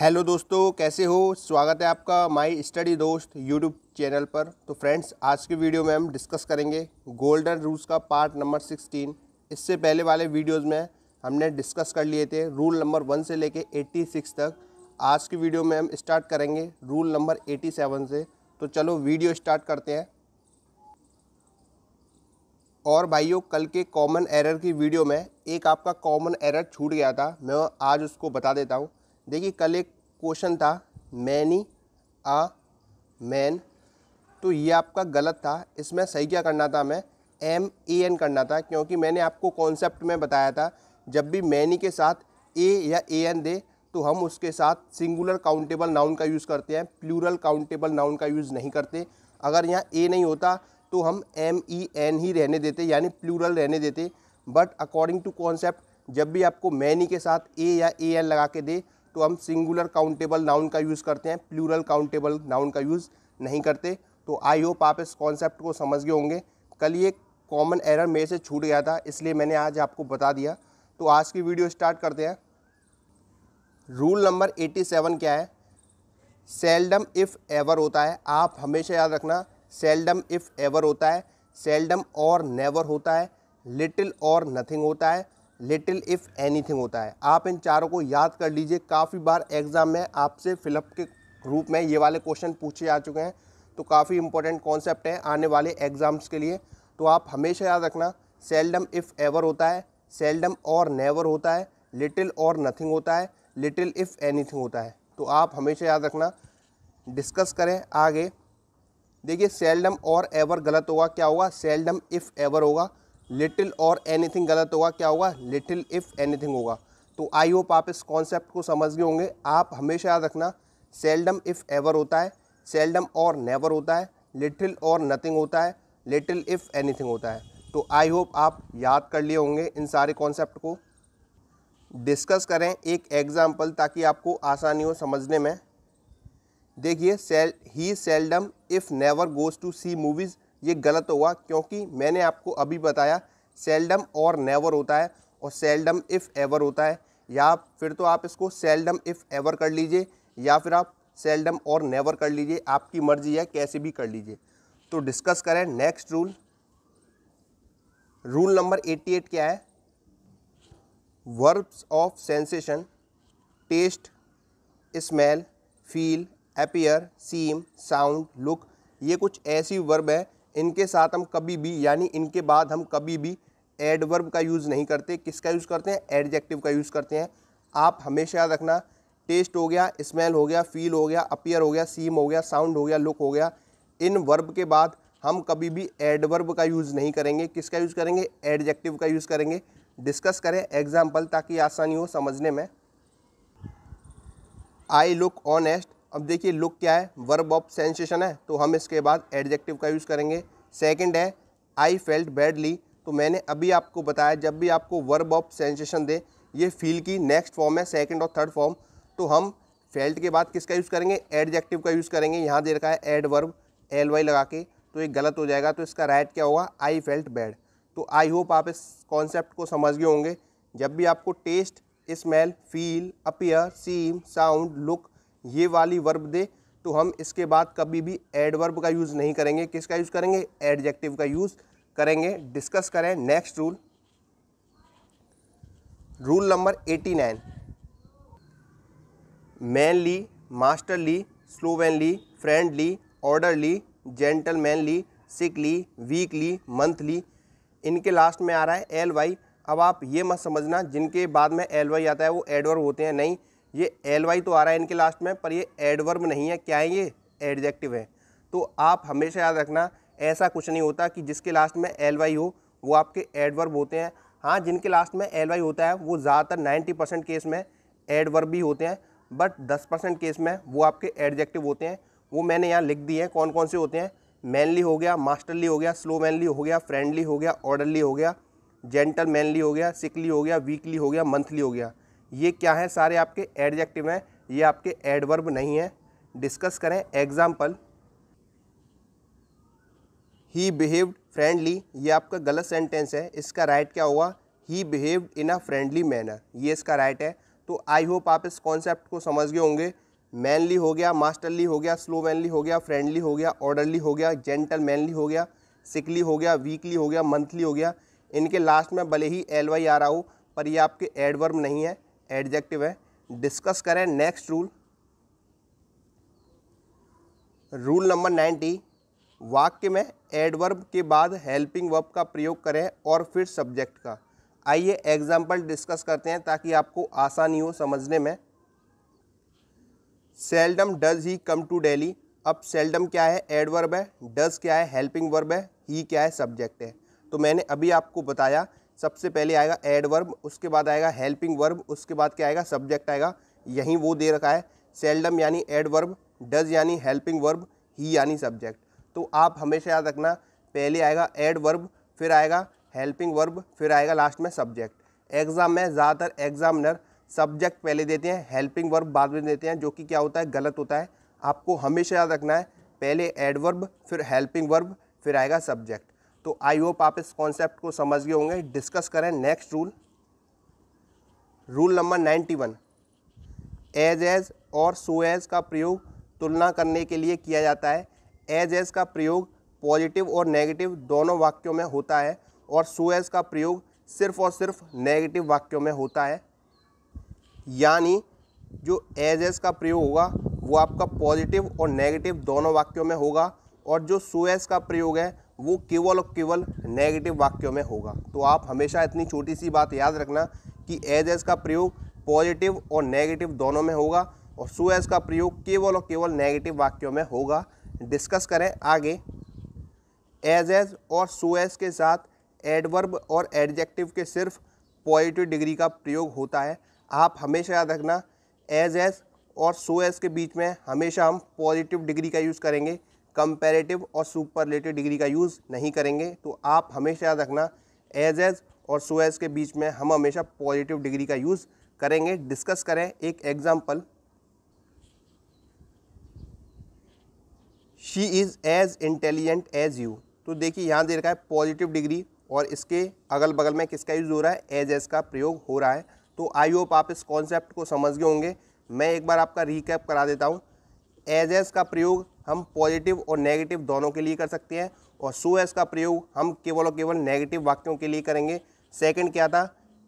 hello दोस्तों कैसे हो स्वागत है आपका My Study Dost YouTube channel पर तो फ्रेंड्स आज की वीडियो में हम डिस्कस करेंगे गोल्डन रूल्स का पार्ट नंबर सिक्सटीन इससे पहले वाले वीडियोस में हमने डिस्कस कर लिए थे रूल नंबर वन से लेके एट्टी सिक्स तक आज की वीडियो में हम स्टार्ट करेंगे रूल नंबर एटी सेवन से तो चलो वीडियो स्टार्ट करते हैं और भाइयों कल के कॉमन एरर की वीडियो में एक आपका कॉमन एरर छूट गया था मैं आज उसको बता देता हूँ देखिए कल एक क्वेश्चन था मैनी आ मैन तो ये आपका गलत था इसमें सही क्या करना था मैं एम ए एन करना था क्योंकि मैंने आपको कॉन्सेप्ट में बताया था जब भी मैनी के साथ ए या ए एन दे तो हम उसके साथ सिंगुलर काउंटेबल नाउन का यूज़ करते हैं प्लूरल काउंटेबल नाउन का यूज़ नहीं करते अगर यहाँ ए नहीं होता तो हम एम ई एन ही रहने देते यानी प्लूरल रहने देते बट अकॉर्डिंग टू कॉन्सेप्ट जब भी आपको मैनी के साथ ए या ए एन लगा के दे तो हम सिंगुलर काउंटेबल नाउन का यूज़ करते हैं प्लूरल काउंटेबल नाउन का यूज़ नहीं करते तो आई होप आप इस कॉन्सेप्ट को समझ गए होंगे कल ये कॉमन एरर मेरे से छूट गया था इसलिए मैंने आज आपको बता दिया तो आज की वीडियो स्टार्ट करते हैं रूल नंबर 87 क्या है सेल्डम इफ़ एवर होता है आप हमेशा याद रखना सेल्डम इफ़ एवर होता है सेल्डम और नेवर होता है लिटिल और नथिंग होता है लिटिल इफ़ एनीथिंग होता है आप इन चारों को याद कर लीजिए काफ़ी बार एग्ज़ाम में आपसे फिलअप के रूप में ये वाले क्वेश्चन पूछे जा चुके हैं तो काफ़ी इंपॉर्टेंट कॉन्सेप्ट है आने वाले एग्ज़ाम्स के लिए तो आप हमेशा याद रखना सेल्डम इफ़ एवर होता है सेल्डम और नेवर होता है लिटिल और नथिंग होता है लिटिल इफ़ एनीथिंग होता है तो आप हमेशा याद रखना डिस्कस करें आगे देखिए सेल्डम और एवर गलत होगा क्या होगा सेल्डम इफ़ एवर होगा लिटिल और एनीथिंग गलत होगा क्या होगा लिटिल इफ़ एनीथिंग होगा तो आई होप आप इस कॉन्सेप्ट को समझ गए होंगे आप हमेशा याद रखना सेल्डम इफ़ एवर होता है सेल्डम और नेवर होता है लिटिल और नथिंग होता है लिटिल इफ़ एनीथिंग होता है तो आई होप आप याद कर लिए होंगे इन सारे कॉन्सेप्ट को डिस्कस करें एक एग्ज़ाम्पल ताकि आपको आसानी हो समझने में देखिए सेल he seldom if never goes to see movies ये गलत होगा क्योंकि मैंने आपको अभी बताया सेल्डम और नेवर होता है और सेल्डम इफ़ एवर होता है या फिर तो आप इसको सेल्डम इफ़ एवर कर लीजिए या फिर आप सेल्डम और नेवर कर लीजिए आपकी मर्जी है कैसे भी कर लीजिए तो डिस्कस करें नेक्स्ट रूल रूल नंबर 88 क्या है verbs of sensation taste smell feel appear seem sound look ये कुछ ऐसी वर्ब है इनके साथ हम कभी भी यानी इनके बाद हम कभी भी एडवर्ब का यूज़ नहीं करते किसका यूज़ करते हैं एडजेक्टिव का यूज़ करते हैं आप हमेशा याद रखना टेस्ट हो गया स्मेल हो गया फील हो गया अपियर हो गया सीम हो गया साउंड हो गया लुक हो गया इन वर्ब के बाद हम कभी भी एडवर्ब का यूज़ नहीं करेंगे किसका यूज़ करेंगे एडजेक्टिव का यूज़ करेंगे डिस्कस करें एग्जाम्पल ताकि आसानी हो समझने में आई लुक ऑनेस्ट अब देखिए लुक क्या है वर्ब ऑफ सेंसेशन है तो हम इसके बाद एडजेक्टिव का यूज़ करेंगे सेकंड है आई फेल्ट बैडली तो मैंने अभी आपको बताया जब भी आपको वर्ब ऑफ सेंसेशन दे ये फील की नेक्स्ट फॉर्म है सेकंड और थर्ड फॉर्म तो हम फेल्ट के बाद किसका यूज़ करेंगे एडजेक्टिव का यूज़ करेंगे यहाँ दे रखा है एड वर्ब एल वाई लगा के तो ये गलत हो जाएगा तो इसका राइट क्या होगा आई फेल्ट बैड तो आई होप आप इस कॉन्सेप्ट को समझ गए होंगे जब भी आपको taste smell feel appear seem sound look ये वाली वर्ब दे तो हम इसके बाद कभी भी एडवर्ब का यूज़ नहीं करेंगे किसका यूज़ करेंगे एडजेक्टिव का यूज़ करेंगे डिस्कस करें next rule rule number eighty nine manly masterly slovenly friendly orderly gentlemanly sickly weekly monthly इनके लास्ट में आ रहा है एल वाई अब आप ये मत समझना जिनके बाद में एल वाई आता है वो एडवर्ब होते हैं नहीं ये एल वाई तो आ रहा है इनके लास्ट में पर ये एडवर्ब नहीं है क्या है ये एडजेक्टिव है तो आप हमेशा याद रखना ऐसा कुछ नहीं होता कि जिसके लास्ट में एल वाई हो वो आपके एडवर्ब होते हैं हाँ जिनके लास्ट में एल वाई होता है वो ज़्यादातर नाइन्टी परसेंट केस में एडवर्ब भी होते हैं बट दस परसेंट केस में वो आपके एडजेक्टिव होते हैं वो मैंने यहाँ लिख दिए हैं कौन कौन से होते हैं मैनली हो गया मास्टरली हो गया स्लो मैनली हो गया फ्रेंडली हो गया ऑर्डरली हो गया जेंटल मैनली हो गया सिकली हो गया वीकली हो गया मंथली हो गया ये क्या है सारे आपके एडजेक्टिव हैं ये आपके एडवर्ब नहीं है डिस्कस करें एग्जाम्पल ही बिहेव्ड फ्रेंडली ये आपका गलत सेंटेंस है इसका राइट right क्या हुआ he behaved in a friendly manner ये इसका राइट right है तो आई होप आप इस कॉन्सेप्ट को समझ गए होंगे मैनली हो गया मास्टरली हो गया स्लो मैनली हो गया फ्रेंडली हो गया ऑर्डरली हो गया जेंटल मैनली हो गया सिकली हो गया वीकली हो गया मंथली हो गया इनके लास्ट में भले ही एल वाई आ रहा हो पर ये आपके एडवर्ब नहीं है एडजेक्टिव है डिस्कस करें next rule rule number ninety वाक्य में एडवर्ब के बाद हेल्पिंग वर्ब का प्रयोग करें और फिर सब्जेक्ट का आइए एग्जाम्पल डिस्कस करते हैं ताकि आपको आसानी हो समझने में seldom does he come to Delhi अब सेल्डम क्या है एडवर्ब है डज क्या है हेल्पिंग वर्ब है ही क्या है सब्जेक्ट है तो मैंने अभी आपको बताया सबसे पहले आएगा एड वर्ब उसके बाद आएगा हेल्पिंग वर्ब उसके बाद क्या आएगा सब्जेक्ट आएगा यहीं वो दे रखा है सेल्डम यानी एड वर्ब डज यानी हेल्पिंग वर्ब ही यानी सब्जेक्ट तो आप हमेशा याद रखना पहले आएगा एड वर्ब फिर आएगा हेल्पिंग वर्ब फिर आएगा लास्ट में सब्जेक्ट एग्ज़ाम में ज़्यादातर एग्ज़ामिनर सब्जेक्ट पहले देते हैं हेल्पिंग वर्ब बाद में देते हैं जो कि क्या होता है गलत होता है आपको हमेशा याद रखना है पहले एडवर्ब फिर हेल्पिंग वर्ब फिर आएगा सब्जेक्ट तो आई होप आप इस कॉन्सेप्ट को समझ गए होंगे डिस्कस करें next rule rule number ninety one as as और सो एज का प्रयोग तुलना करने के लिए किया जाता है एज एज का प्रयोग पॉजिटिव और नेगेटिव दोनों वाक्यों में होता है और सो एज का प्रयोग सिर्फ और सिर्फ नेगेटिव वाक्यों में होता है यानी जो एज एज का प्रयोग होगा वो आपका पॉजिटिव और नेगेटिव दोनों वाक्यों में होगा और जो सो एज का प्रयोग है वो केवल और केवल नेगेटिव वाक्यों में होगा तो आप हमेशा इतनी छोटी सी बात याद रखना कि एज एज का प्रयोग पॉजिटिव और नेगेटिव दोनों में होगा और सो एज का प्रयोग केवल और केवल नेगेटिव वाक्यों में होगा डिस्कस करें आगे एज एज और सो एज के साथ एडवर्ब और एडजेक्टिव के सिर्फ पॉजिटिव डिग्री का प्रयोग होता है आप हमेशा याद रखना एज एज और सो एज के बीच में हमेशा हम पॉजिटिव डिग्री का यूज़ करेंगे कंपेरेटिव और सुपरलेटिव डिग्री का यूज़ नहीं करेंगे तो आप हमेशा याद रखना एज एज और सो एज के बीच में हम हमेशा पॉजिटिव डिग्री का यूज़ करेंगे डिस्कस करें एक example she is as intelligent as you तो देखिए यहाँ दे रखा है पॉजिटिव डिग्री और इसके अगल बगल में किसका यूज़ हो रहा है एज एज का प्रयोग हो रहा है तो आई होप आप इस कॉन्सेप्ट को समझ गए होंगे मैं एक बार आपका रिकैप करा देता हूँ एज एज का प्रयोग हम पॉजिटिव और नेगेटिव दोनों के लिए कर सकते हैं और सो एस का प्रयोग हम केवल और केवल नेगेटिव वाक्यों के लिए करेंगे सेकंड क्या था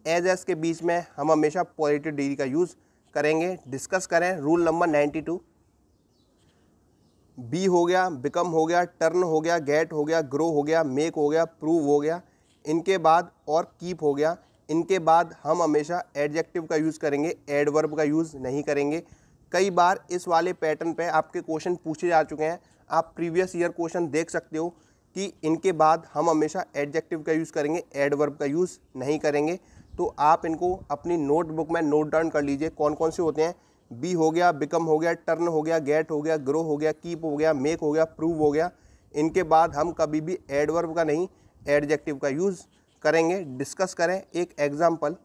एज एस के बीच में हम हमेशा पॉजिटिव डिग्री का यूज़ करेंगे डिस्कस करें rule number ninety two B हो गया बिकम हो गया टर्न हो गया गेट हो गया ग्रो हो गया मेक हो गया प्रूव हो गया इनके बाद और कीप हो गया इनके बाद हम हमेशा एडजेक्टिव का यूज़ करेंगे एडवर्ब का यूज़ नहीं करेंगे कई बार इस वाले पैटर्न पे आपके क्वेश्चन पूछे जा चुके हैं आप प्रीवियस ईयर क्वेश्चन देख सकते हो कि इनके बाद हम हमेशा एडजेक्टिव का यूज़ करेंगे एडवर्ब का यूज़ नहीं करेंगे तो आप इनको अपनी नोटबुक में नोट डाउन कर लीजिए कौन कौन से होते हैं बी हो गया बिकम हो गया टर्न हो गया गेट हो गया ग्रो हो गया कीप हो गया मेक हो गया प्रूव हो गया इनके बाद हम कभी भी एडवर्ब का नहीं एडजेक्टिव का यूज़ करेंगे डिस्कस करें एक एग्ज़ाम्पल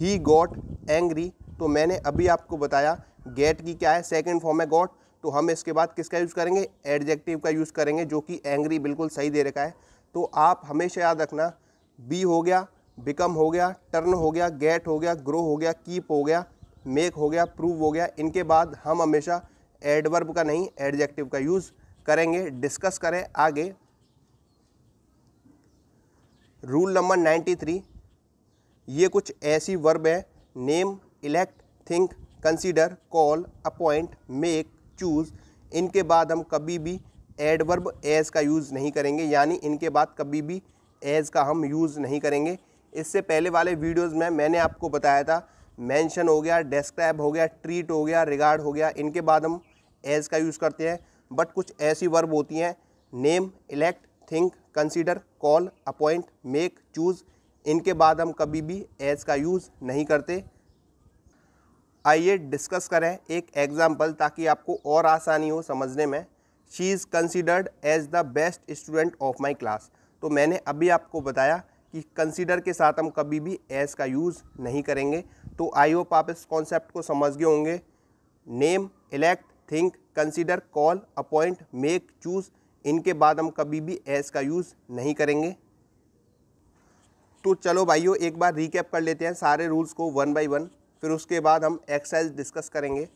ही गॉट एंग्री तो मैंने अभी आपको बताया गेट की क्या है सेकेंड फॉर्म है गॉट तो हम इसके बाद किसका यूज़ करेंगे एडजेक्टिव का यूज़ करेंगे जो कि एंग्री बिल्कुल सही दे रखा है तो आप हमेशा याद रखना बी हो गया बिकम हो गया टर्न हो गया गेट हो गया ग्रो हो गया कीप हो गया मेक हो गया प्रूव हो गया इनके बाद हम हमेशा एडवर्ब का नहीं एडजेक्टिव का यूज़ करेंगे डिस्कस करें आगे रूल नंबर 93 ये कुछ ऐसी वर्ब है name elect think consider call appoint make choose इनके बाद हम कभी भी एडवर्ब एज का यूज़ नहीं करेंगे यानी इनके बाद कभी भी एज का हम यूज़ नहीं करेंगे इससे पहले वाले वीडियोस में मैंने आपको बताया था मेंशन हो गया डेस्क्राइब हो गया ट्रीट हो गया रिगार्ड हो गया इनके बाद हम एज का यूज़ करते हैं बट कुछ ऐसी वर्ब होती हैं name elect think consider call appoint make choose इनके बाद हम कभी भी एज का यूज़ नहीं करते आइए डिस्कस करें एक एग्ज़ाम्पल ताकि आपको और आसानी हो समझने में she is considered as the best student of my class तो मैंने अभी आपको बताया कि कंसिडर के साथ हम कभी भी एज का यूज़ नहीं करेंगे तो आई होप आप इस कॉन्सेप्ट को समझ गए होंगे name elect think consider call appoint make choose इनके बाद हम कभी भी एज का यूज़ नहीं करेंगे तो चलो भाइयों एक बार रिकैप कर लेते हैं सारे रूल्स को वन बाय वन फिर उसके बाद हम एक्सरसाइज डिस्कस करेंगे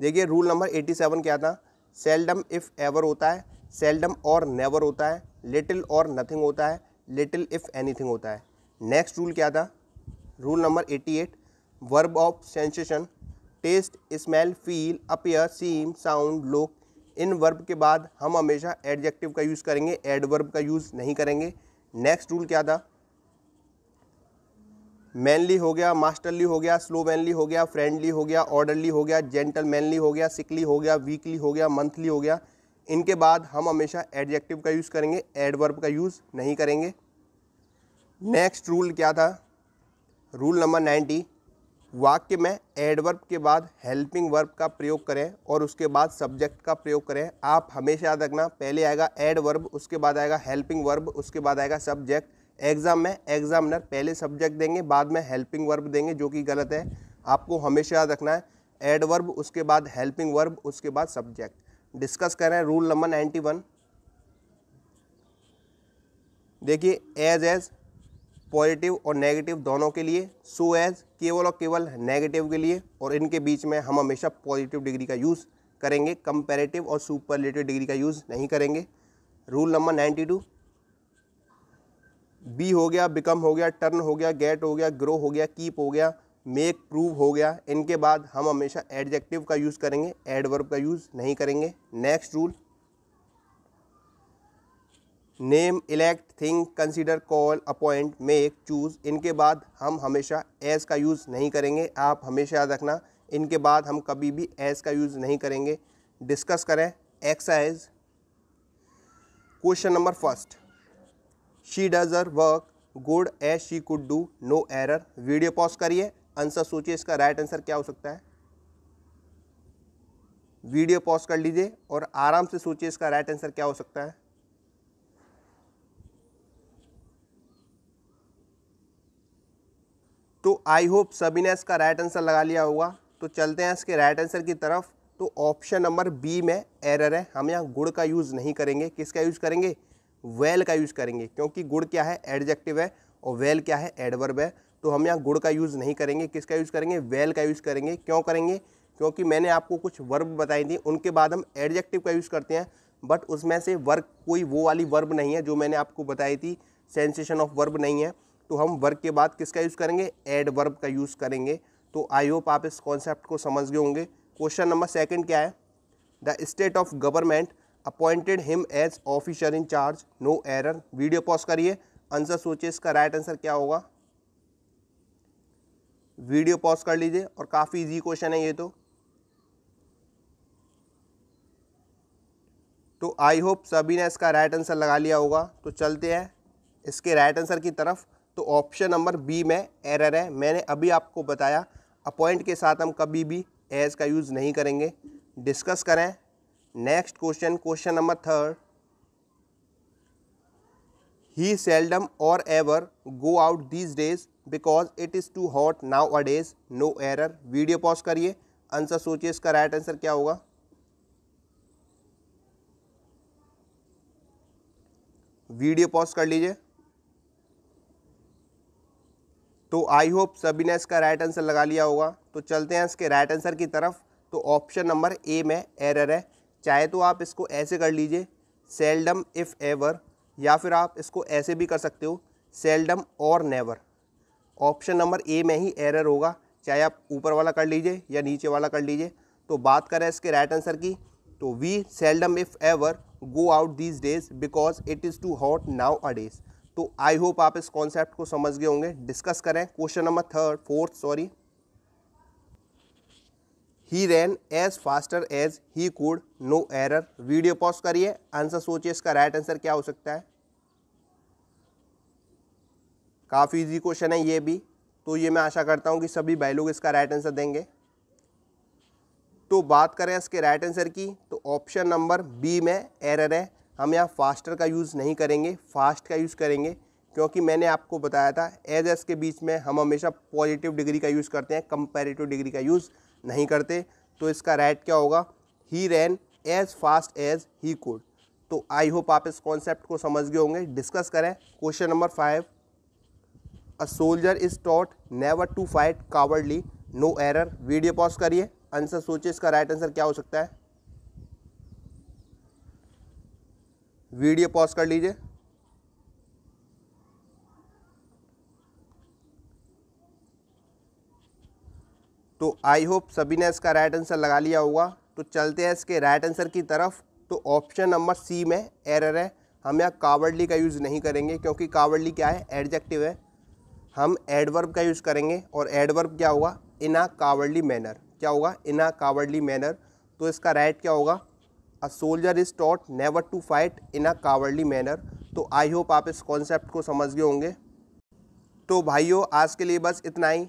देखिए रूल नंबर 87 क्या था सेल्डम इफ़ एवर होता है सेल्डम और नेवर होता है लिटिल और नथिंग होता है लिटिल इफ़ एनीथिंग होता है नेक्स्ट रूल क्या था rule number 88 verb of sensation taste smell feel appear seem sound look इन वर्ब के बाद हम हमेशा एडजेक्टिव का यूज़ करेंगे एडवर्ब का यूज़ नहीं करेंगे नेक्स्ट रूल क्या था मैनली हो गया मास्टरली हो गया स्लो मैनली हो गया फ्रेंडली हो गया ऑर्डरली हो गया जेंटल मैनली हो गया सिकली हो गया वीकली हो गया मंथली हो गया इनके बाद हम हमेशा एडजेक्टिव का यूज़ करेंगे एडवर्ब का यूज़ नहीं करेंगे नेक्स्ट रूल क्या था रूल नंबर नाइन्टी वाक्य में एडवर्ब के बाद हेल्पिंग वर्ब का प्रयोग करें और उसके बाद सब्जेक्ट का प्रयोग करें आप हमेशा याद रखना पहले आएगा एडवर्ब उसके बाद आएगा हेल्पिंग वर्ब उसके बाद आएगा सब्जेक्ट एग्ज़ाम में एग्ज़ामिनर पहले सब्जेक्ट देंगे बाद में हेल्पिंग वर्ब देंगे जो कि गलत है आपको हमेशा याद रखना है एडवर्ब उसके बाद हेल्पिंग वर्ब उसके बाद सब्जेक्ट डिस्कस करें रूल नंबर नाइन्टी वन देखिए एज एज पॉजिटिव और नेगेटिव दोनों के लिए सो एज केवल और केवल नेगेटिव के लिए और इनके बीच में हम हमेशा पॉजिटिव डिग्री का यूज़ करेंगे कंपेरेटिव और सुपर डिग्री का यूज़ नहीं करेंगे rule number ninety two B हो गया बिकम हो गया टर्न हो गया गेट हो गया ग्रो हो गया कीप हो गया मेक प्रूव हो गया इनके बाद हम हमेशा एडजेक्टिव का यूज़ करेंगे एडवर्ब का यूज़ नहीं करेंगे next rule name elect think consider call appoint make choose इनके बाद हम हमेशा एस का यूज़ नहीं करेंगे आप हमेशा याद रखना इनके बाद हम कभी भी एस का यूज़ नहीं करेंगे डिस्कस करें exercise question number first she does her work good as she could do no error video pause करिए आंसर सोचिए इसका राइट आंसर क्या हो सकता है वीडियो पॉज कर लीजिए और आराम से सोचिए इसका राइट आंसर क्या हो सकता है तो आई होप सभी ने इसका राइट आंसर लगा लिया होगा तो चलते हैं इसके राइट आंसर की तरफ तो ऑप्शन नंबर बी में एरर है हम यहाँ गुड़ का यूज़ नहीं करेंगे किसका यूज़ करेंगे वेल का यूज़ करेंगे क्योंकि गुड़ क्या है एडजेक्टिव है और वेल क्या है एडवर्ब है तो हम यहाँ गुड़ का यूज़ नहीं करेंगे किसका यूज़ करेंगे वेल का यूज़ करेंगे क्यों करेंगे क्योंकि मैंने आपको कुछ वर्ब बताई थी उनके बाद हम एडजेक्टिव का यूज़ करते हैं बट उसमें से वर्क कोई वो वाली वर्ब नहीं है जो मैंने आपको बताई थी सेंसेशन ऑफ वर्ब नहीं है तो हम वर्ग के बाद किसका यूज़ करेंगे एड वर्ब का यूज़ करेंगे तो आई होप आप इस कॉन्सेप्ट को समझ गए होंगे क्वेश्चन नंबर सेकंड क्या है the state of government appointed him as officer in charge no error video pause करिए आंसर सोचिए इसका राइट आंसर क्या होगा वीडियो पॉज कर लीजिए और काफ़ी इजी क्वेश्चन है ये तो तो आई होप सभी ने इसका राइट आंसर लगा लिया होगा तो चलते हैं इसके राइट आंसर की तरफ तो ऑप्शन नंबर बी में एरर है मैंने अभी आपको बताया अपॉइंट के साथ हम कभी भी एज का यूज़ नहीं करेंगे डिस्कस करें next question question number third he seldom or ever go out these days because it is too hot nowadays no error video pause करिए आंसर सोचिए इसका राइट आंसर क्या होगा video pause कर लीजिए तो I hope सभी ने इसका राइट आंसर लगा लिया होगा तो चलते हैं इसके राइट आंसर की तरफ तो ऑप्शन नंबर ए में एरर है चाहे तो आप इसको ऐसे कर लीजिए सेल्डम इफ़ एवर या फिर आप इसको ऐसे भी कर सकते हो सेल्डम और नेवर ऑप्शन नंबर ए में ही एरर होगा चाहे आप ऊपर वाला कर लीजिए या नीचे वाला कर लीजिए तो बात करें इसके राइट आंसर की तो we seldom if ever go out these days because it is too hot nowadays तो आई होप आप इस कॉन्सेप्ट को समझ गए होंगे डिस्कस करें question number third fourth sorry he ran as faster as he could no error video pause करिए answer सोचिए इसका राइट आंसर क्या हो सकता है काफ़ी इजी क्वेश्चन है ये भी तो ये मैं आशा करता हूं कि सभी भाई लोग इसका राइट आंसर देंगे तो बात करें इसके राइट आंसर की तो ऑप्शन नंबर बी में एरर है हम यहाँ फास्टर का यूज़ नहीं करेंगे फास्ट का यूज़ करेंगे क्योंकि मैंने आपको बताया था एज एस के बीच में हम हमेशा पॉजिटिव डिग्री का यूज़ करते हैं कंपेरेटिव डिग्री का यूज़ नहीं करते तो इसका राइट क्या होगा he ran as fast as he could तो आई होप आप इस कॉन्सेप्ट को समझ गए होंगे डिस्कस करें question number five a soldier is taught never to fight cowardly no error video pause करिए आंसर सोचिए इसका राइट आंसर क्या हो सकता है वीडियो पॉज कर लीजिए तो आई होप सभी ने इसका राइट आंसर लगा लिया होगा तो चलते हैं इसके राइट आंसर की तरफ तो ऑप्शन नंबर सी में एरर है हम यहाँ कावर्डली का यूज़ नहीं करेंगे क्योंकि कावर्डली क्या है एडजेक्टिव है हम एडवर्ब का यूज़ करेंगे और एडवर्ब क्या होगा इन आ कावर्डली मैनर क्या होगा इन आ कावर्डली मैनर तो इसका राइट क्या होगा a soldier is taught never to fight in a cowardly manner तो आई होप आप इस कॉन्सेप्ट को समझ गए होंगे तो भाइयों आज के लिए बस इतना ही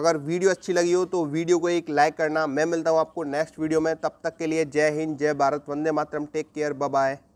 अगर वीडियो अच्छी लगी हो तो वीडियो को एक लाइक करना मैं मिलता हूँ आपको नेक्स्ट वीडियो में तब तक के लिए जय हिंद जय Bharat Vande Mataram take care bye